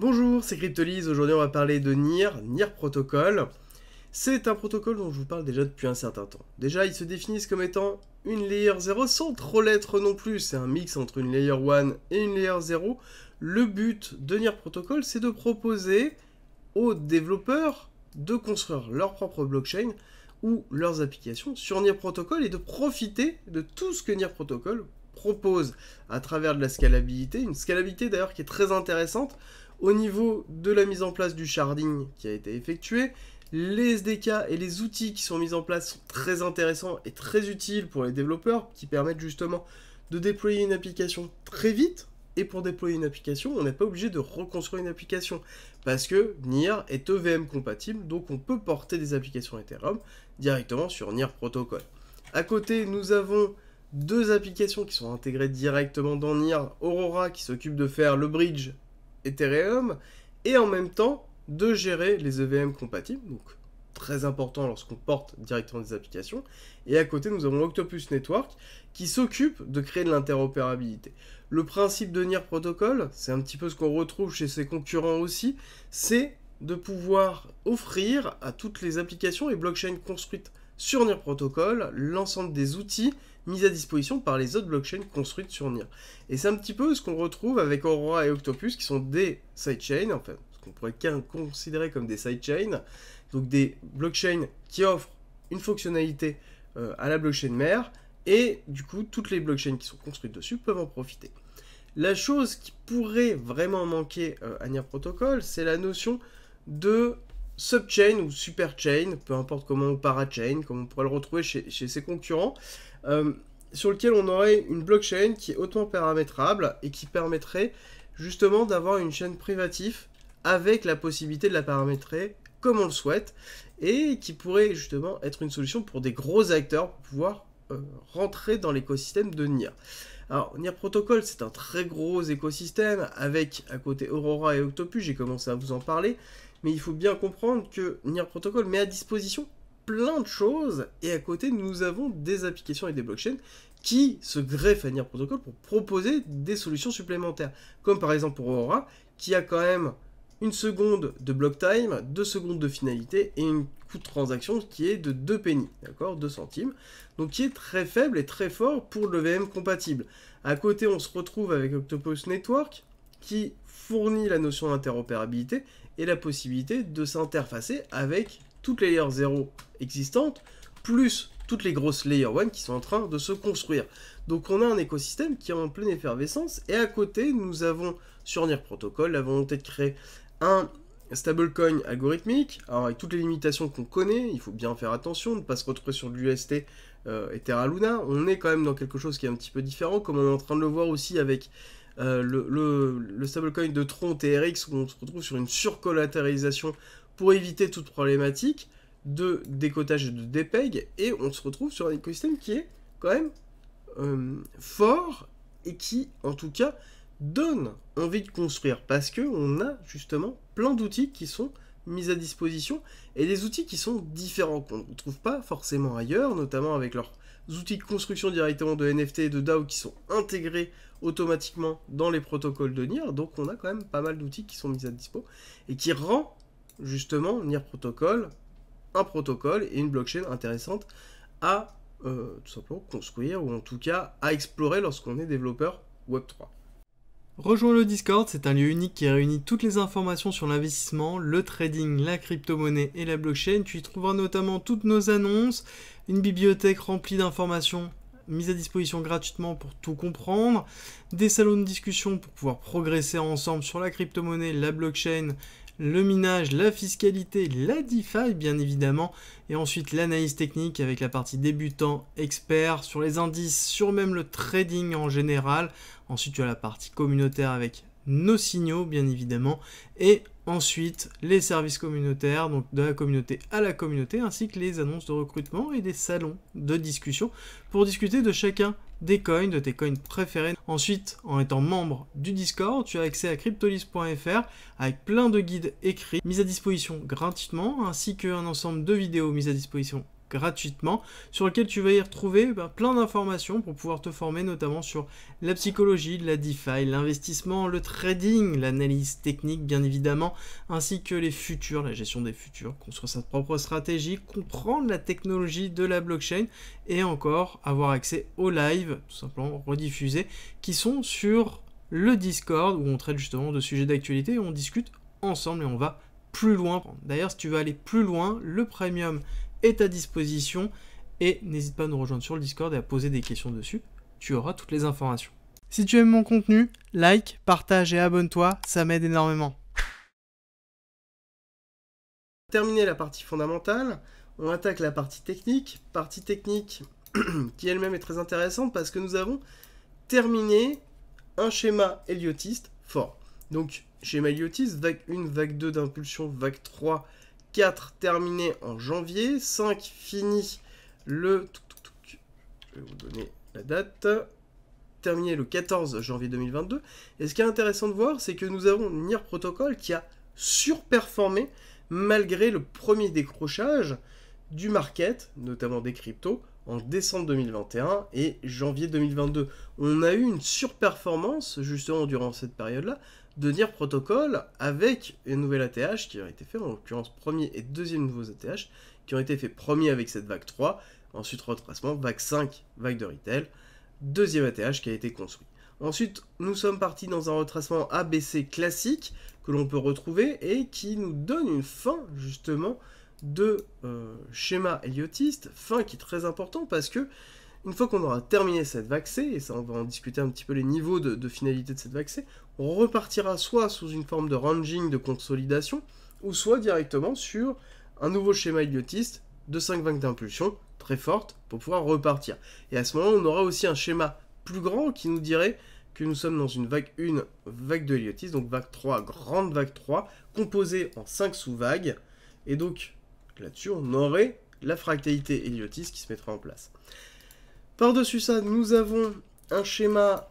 Bonjour, c'est Cryptolise. Aujourd'hui, on va parler de NIR, NIR Protocol. C'est un protocole dont je vous parle déjà depuis un certain temps. Déjà, ils se définissent comme étant une layer 0 sans trop l'être non plus. C'est un mix entre une layer 1 et une layer 0. Le but de NIR Protocol, c'est de proposer aux développeurs de construire leur propre blockchain ou leurs applications sur NIR Protocol et de profiter de tout ce que NIR Protocol propose à travers de la scalabilité, une scalabilité d'ailleurs qui est très intéressante au niveau de la mise en place du sharding qui a été effectué, les SDK et les outils qui sont mis en place sont très intéressants et très utiles pour les développeurs qui permettent justement de déployer une application très vite. Et pour déployer une application, on n'est pas obligé de reconstruire une application parce que NIR est EVM compatible, donc on peut porter des applications Ethereum directement sur NIR Protocol. À côté, nous avons deux applications qui sont intégrées directement dans NIR, Aurora qui s'occupe de faire le bridge Ethereum et en même temps de gérer les EVM compatibles, donc très important lorsqu'on porte directement des applications. Et à côté, nous avons Octopus Network qui s'occupe de créer de l'interopérabilité. Le principe de NIR Protocol, c'est un petit peu ce qu'on retrouve chez ses concurrents aussi, c'est de pouvoir offrir à toutes les applications et blockchains construites sur NIR Protocol l'ensemble des outils mise à disposition par les autres blockchains construites sur NIR. Et c'est un petit peu ce qu'on retrouve avec Aurora et Octopus, qui sont des sidechains, enfin, ce qu'on pourrait considérer comme des sidechains, donc des blockchains qui offrent une fonctionnalité euh, à la blockchain mère, et du coup, toutes les blockchains qui sont construites dessus peuvent en profiter. La chose qui pourrait vraiment manquer euh, à NIR Protocol, c'est la notion de subchain ou superchain, peu importe comment, ou parachain, comme on pourrait le retrouver chez ses concurrents. Euh, sur lequel on aurait une blockchain qui est hautement paramétrable et qui permettrait justement d'avoir une chaîne privative avec la possibilité de la paramétrer comme on le souhaite et qui pourrait justement être une solution pour des gros acteurs pour pouvoir euh, rentrer dans l'écosystème de NIR. Alors, NIR Protocol, c'est un très gros écosystème avec à côté Aurora et Octopus, j'ai commencé à vous en parler, mais il faut bien comprendre que NIR Protocol met à disposition plein de choses, et à côté, nous avons des applications et des blockchains qui se greffent à Nier Protocol pour proposer des solutions supplémentaires. Comme par exemple pour Aurora, qui a quand même une seconde de block time, deux secondes de finalité et une coût de transaction qui est de 2 pennies, d'accord 2 centimes. Donc qui est très faible et très fort pour le VM compatible. À côté, on se retrouve avec Octopus Network qui fournit la notion d'interopérabilité et la possibilité de s'interfacer avec toutes les layers 0 existantes, plus toutes les grosses layer 1 qui sont en train de se construire. Donc on a un écosystème qui est en pleine effervescence, et à côté, nous avons sur NIR Protocol la volonté de créer un stablecoin algorithmique, alors avec toutes les limitations qu'on connaît, il faut bien faire attention, de ne pas se retrouver sur de l'UST euh, et Terra Luna, on est quand même dans quelque chose qui est un petit peu différent, comme on est en train de le voir aussi avec euh, le, le, le, stablecoin de Tron TRX, où on se retrouve sur une surcollatéralisation pour éviter toute problématique de décotage de DPEG, et on se retrouve sur un écosystème qui est quand même euh, fort, et qui, en tout cas, donne envie de construire, parce que on a justement plein d'outils qui sont mis à disposition, et des outils qui sont différents, qu'on ne trouve pas forcément ailleurs, notamment avec leurs outils de construction directement de NFT et de DAO qui sont intégrés automatiquement dans les protocoles de NIR, donc on a quand même pas mal d'outils qui sont mis à dispo, et qui rend justement NIR Protocol, un protocole et une blockchain intéressante à euh, tout simplement construire ou en tout cas à explorer lorsqu'on est développeur Web3. Rejoins le Discord, c'est un lieu unique qui réunit toutes les informations sur l'investissement, le trading, la crypto-monnaie et la blockchain. Tu y trouveras notamment toutes nos annonces, une bibliothèque remplie d'informations mises à disposition gratuitement pour tout comprendre, des salons de discussion pour pouvoir progresser ensemble sur la crypto-monnaie, la blockchain, le minage, la fiscalité, la DeFi bien évidemment, et ensuite l'analyse technique avec la partie débutant, expert, sur les indices, sur même le trading en général. Ensuite tu as la partie communautaire avec nos signaux, bien évidemment, et ensuite les services communautaires, donc de la communauté à la communauté, ainsi que les annonces de recrutement et des salons de discussion pour discuter de chacun des coins, de tes coins préférés. Ensuite, en étant membre du Discord, tu as accès à cryptolis.fr avec plein de guides écrits mis à disposition gratuitement, ainsi qu'un ensemble de vidéos mises à disposition gratuitement, sur lequel tu vas y retrouver bah, plein d'informations pour pouvoir te former notamment sur la psychologie, la DeFi, l'investissement, le trading, l'analyse technique bien évidemment, ainsi que les futurs, la gestion des futurs, construire sa propre stratégie, comprendre la technologie de la blockchain et encore avoir accès aux lives, tout simplement rediffusés, qui sont sur le Discord où on traite justement de sujets d'actualité on discute ensemble et on va plus loin. D'ailleurs, si tu veux aller plus loin, le premium est à disposition et n'hésite pas à nous rejoindre sur le Discord et à poser des questions dessus. Tu auras toutes les informations. Si tu aimes mon contenu, like, partage et abonne-toi, ça m'aide énormément. Terminé la partie fondamentale, on attaque la partie technique. Partie technique qui elle-même est très intéressante parce que nous avons terminé un schéma héliotiste fort. Donc, schéma héliotiste, vague 1, vague 2 d'impulsion, vague 3 4 terminé en janvier, 5 fini le... Je vais vous donner la date. Terminé le 14 janvier 2022. Et ce qui est intéressant de voir, c'est que nous avons NIR Protocol qui a surperformé malgré le premier décrochage du market, notamment des cryptos, en décembre 2021 et janvier 2022. On a eu une surperformance justement durant cette période-là, de dire protocole avec une nouvelle ATH qui a été fait, en l'occurrence premier et deuxième nouveaux ATH, qui ont été faits premier avec cette vague 3, ensuite retracement, vague 5, vague de retail, deuxième ATH qui a été construit. Ensuite, nous sommes partis dans un retracement ABC classique que l'on peut retrouver et qui nous donne une fin justement de euh, schéma Elliottiste fin qui est très important parce que une fois qu'on aura terminé cette vaccée, et ça on va en discuter un petit peu les niveaux de, finalité de cette vaccée, on repartira soit sous une forme de ranging, de consolidation, ou soit directement sur un nouveau schéma idiotiste de 5 vagues d'impulsion très forte pour pouvoir repartir. Et à ce moment, on aura aussi un schéma plus grand qui nous dirait que nous sommes dans une vague 1, vague de l'iotis, donc vague 3, grande vague 3, composée en 5 sous-vagues. Et donc là-dessus, on aurait la fractalité héliotiste qui se mettra en place. Par-dessus ça, nous avons un schéma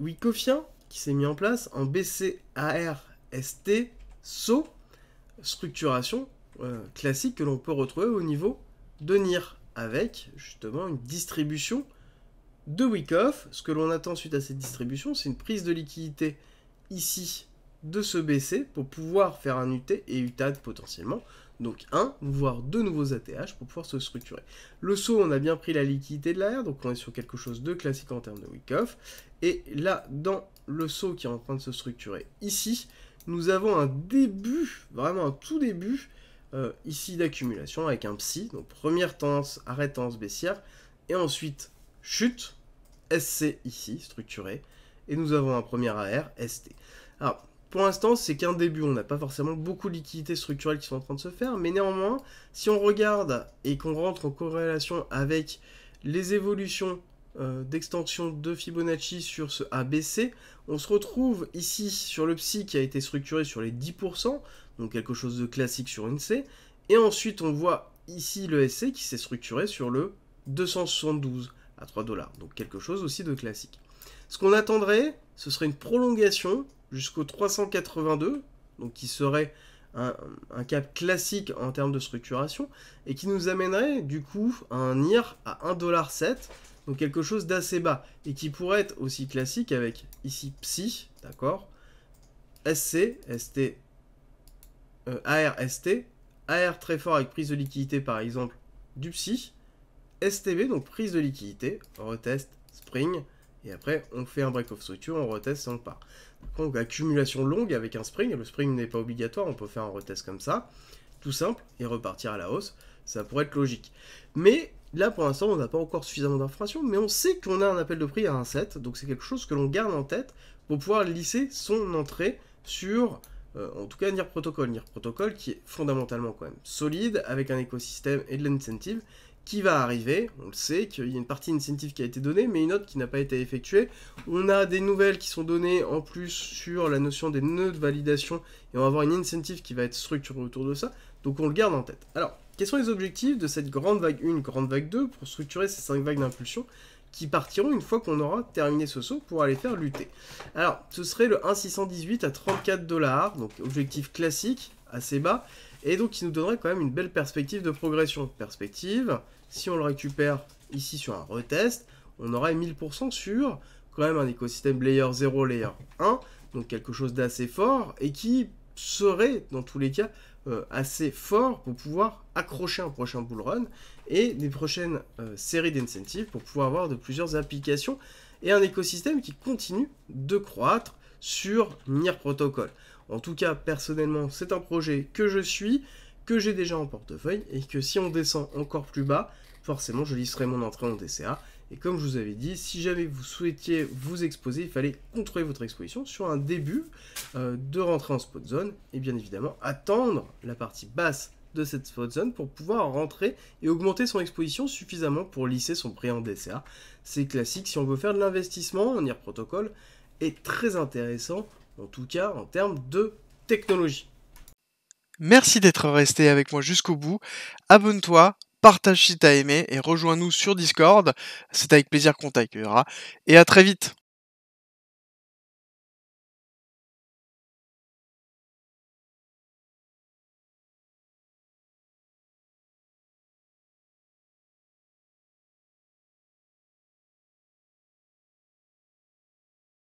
wikofien qui s'est mis en place en BCARST, SO, structuration euh, classique que l'on peut retrouver au niveau de NIR, avec justement une distribution de Wyckoff. Ce que l'on attend suite à cette distribution, c'est une prise de liquidité ici de ce BC pour pouvoir faire un UT et UTAD potentiellement donc un, voire deux nouveaux ATH pour pouvoir se structurer. Le saut, on a bien pris la liquidité de l'air, donc on est sur quelque chose de classique en termes de week-off. Et là, dans le saut qui est en train de se structurer ici, nous avons un début, vraiment un tout début, euh, ici d'accumulation avec un PSI. Donc première tendance, arrêt tendance baissière, et ensuite chute, SC ici, structuré, et nous avons un premier AR, ST. Alors, pour l'instant, c'est qu'un début, on n'a pas forcément beaucoup de liquidités structurelles qui sont en train de se faire, mais néanmoins, si on regarde et qu'on rentre en corrélation avec les évolutions euh, d'extension de Fibonacci sur ce ABC, on se retrouve ici sur le psi qui a été structuré sur les 10%, donc quelque chose de classique sur une C, et ensuite on voit ici le SC qui s'est structuré sur le 272 à 3 dollars, donc quelque chose aussi de classique. Ce qu'on attendrait, ce serait une prolongation jusqu'au 382, donc qui serait un, cap classique en termes de structuration, et qui nous amènerait du coup à un IR à 1,7$, donc quelque chose d'assez bas, et qui pourrait être aussi classique avec ici Psi, d'accord, SC, ST, euh, ARST, AR très fort avec prise de liquidité par exemple du Psi, STB, donc prise de liquidité, retest, spring, et après on fait un break of structure, on reteste et on part. Donc accumulation longue avec un spring, le spring n'est pas obligatoire, on peut faire un retest comme ça, tout simple, et repartir à la hausse, ça pourrait être logique. Mais là pour l'instant on n'a pas encore suffisamment d'informations, mais on sait qu'on a un appel de prix à un 1,7, donc c'est quelque chose que l'on garde en tête pour pouvoir lisser son entrée sur, euh, en tout cas, NIR Protocol. NIR Protocol qui est fondamentalement quand même solide, avec un écosystème et de l'incentive, qui va arriver. On le sait qu'il y a une partie d'incentive qui a été donnée, mais une autre qui n'a pas été effectuée. On a des nouvelles qui sont données en plus sur la notion des nœuds de validation, et on va avoir une incentive qui va être structurée autour de ça, donc on le garde en tête. Alors, quels sont les objectifs de cette grande vague 1, grande vague 2, pour structurer ces 5 vagues d'impulsion qui partiront une fois qu'on aura terminé ce saut pour aller faire lutter. Alors, ce serait le 1,618 à 34 dollars, donc objectif classique, assez bas et donc qui nous donnerait quand même une belle perspective de progression. Perspective, si on le récupère ici sur un retest, on aurait 1000% sur quand même un écosystème layer 0, layer 1, donc quelque chose d'assez fort et qui serait dans tous les cas euh, assez fort pour pouvoir accrocher un prochain bull run et des prochaines euh, séries d'incentives pour pouvoir avoir de plusieurs applications et un écosystème qui continue de croître sur NIR Protocol. En tout cas, personnellement, c'est un projet que je suis, que j'ai déjà en portefeuille, et que si on descend encore plus bas, forcément, je lisserai mon entrée en DCA. Et comme je vous avais dit, si jamais vous souhaitiez vous exposer, il fallait contrôler votre exposition sur un début euh, de rentrée en spot zone, et bien évidemment, attendre la partie basse de cette spot zone pour pouvoir rentrer et augmenter son exposition suffisamment pour lisser son prix en DCA. C'est classique si on veut faire de l'investissement, NIR Protocole est très intéressant en tout cas en termes de technologie. Merci d'être resté avec moi jusqu'au bout. Abonne-toi, partage si t'as aimé et rejoins-nous sur Discord. C'est avec plaisir qu'on t'accueillera. Et à très vite